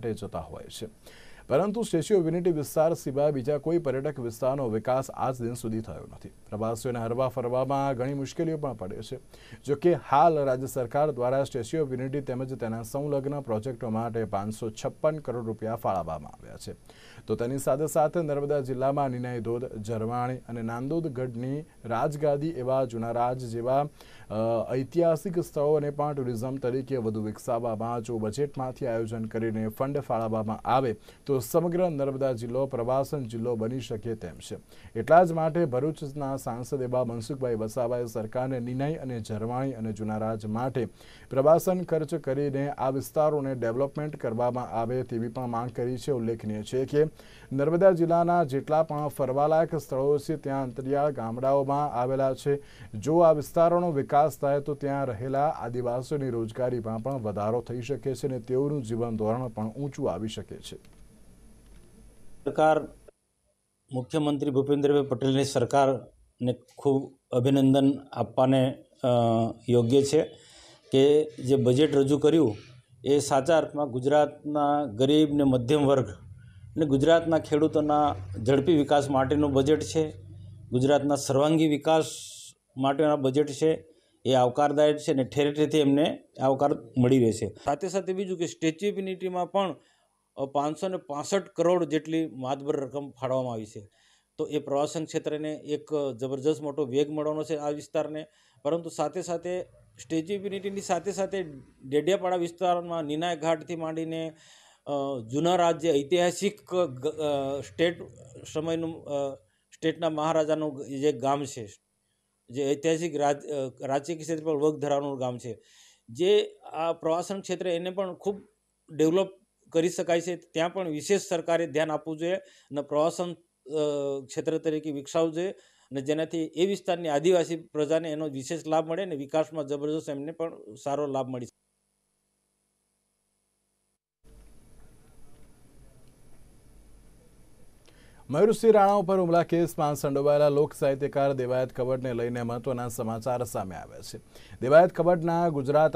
那也就达到了。પરંતુ statue of unity વિસ્તાર સિવાય બીજા કોઈ પર્યટક વિસ્તારનો વિકાસ આજ દિન સુધી થયો નથી પ્રવાસીઓને હરવા ફરવામાં ઘણી મુશ્કેલીઓ પણ પડે છે જોકે હાલ રાજ્ય સરકાર દ્વારા સ્ટેચ્યુ ઓફ યુનિટી તેમજ તેના સંલગ્ન પ્રોજેક્ટો માટે પાંચસો છપ્પન કરોડ રૂપિયા ફાળવવામાં આવ્યા છે તો તેની સાથે સાથે નર્મદા જિલ્લામાં નિનાઈ ધોધ જરવાણી અને નાંદોદગઢની રાજગાદી એવા જૂના રાજ જેવા ઐતિહાસિક સ્થળોને પણ ટુરિઝમ તરીકે વધુ વિકસાવવામાં જો બજેટમાંથી આયોજન કરીને ફંડ ફાળવવામાં આવે તો તો સમગ્ર નર્મદા જિલ્લો પ્રવાસન જિલ્લો બની શકે તેમ છે એટલા જ માટે ભરૂચના સાંસદ એવા મનસુખભાઈ વસાવાએ સરકારને નિર્ણય અને ઝરવાણી અને જુનારાજ માટે પ્રવાસન ખર્ચ કરીને આ વિસ્તારોને ડેવલપમેન્ટ કરવામાં આવે તેવી પણ માંગ કરી છે ઉલ્લેખનીય છે કે નર્મદા જિલ્લાના જેટલા પણ ફરવાલાયક સ્થળો છે ત્યાં અંતરિયાળ ગામડાઓમાં આવેલા છે જો આ વિસ્તારોનો વિકાસ થાય તો ત્યાં રહેલા આદિવાસીઓની રોજગારીમાં પણ વધારો થઈ શકે છે અને તેઓનું જીવન ધોરણ પણ ઊંચું આવી શકે છે સરકાર મુખ્યમંત્રી ભૂપેન્દ્રભાઈ પટેલની સરકારને ખૂબ અભિનંદન આપવાને યોગ્ય છે કે જે બજેટ રજૂ કર્યું એ સાચા અર્થમાં ગુજરાતના ગરીબ ને મધ્યમ વર્ગ અને ગુજરાતના ખેડૂતોના ઝડપી વિકાસ માટેનું બજેટ છે ગુજરાતના સર્વાંગી વિકાસ માટેના બજેટ છે એ આવકારદાયક છે અને ઠેર ઠેરથી એમને આવકાર મળી રહેશે સાથે સાથે બીજું કે સ્ટેચ્યુ ઓફ યુનિટીમાં પણ પાંચસો ને પાસઠ કરોડ જેટલી માતબર રકમ ફાળવવામાં આવી છે તો એ પ્રવાસન ક્ષેત્રને એક જબરજસ્ત મોટો વેગ મળવાનો છે આ વિસ્તારને પરંતુ સાથે સાથે સ્ટેચ્યુ સાથે સાથે ડેડિયાપાડા વિસ્તારમાં નિનાય ઘાટથી માંડીને જૂના રાજ્ય ઐતિહાસિક સ્ટેટ સમયનું સ્ટેટના મહારાજાનું જે ગામ છે જે ઐતિહાસિક રાજકીય ક્ષેત્ર પર વગ ધરાવવાનું ગામ છે જે આ પ્રવાસન ક્ષેત્રે એને પણ ખૂબ ડેવલપ કરી શકાય છે ત્યાં પણ વિશેષ સરકારે ધ્યાન આપવું જોઈએ અને પ્રવાસન ક્ષેત્ર તરીકે વિકસાવવું જોઈએ અને જેનાથી એ વિસ્તારની આદિવાસી પ્રજાને એનો વિશેષ લાભ મળે અને વિકાસમાં જબરજસ્ત એમને પણ સારો લાભ મળી શકે મયુરસિંહ રાણા ઉપર હુમલા કેસમાં સંડોવાયેલા લોક સાહિત્યકાર દેવાયત કબડને લઈને મહત્વના સમાચાર સામે આવ્યા છે દેવાયત કબડના ગુજરાત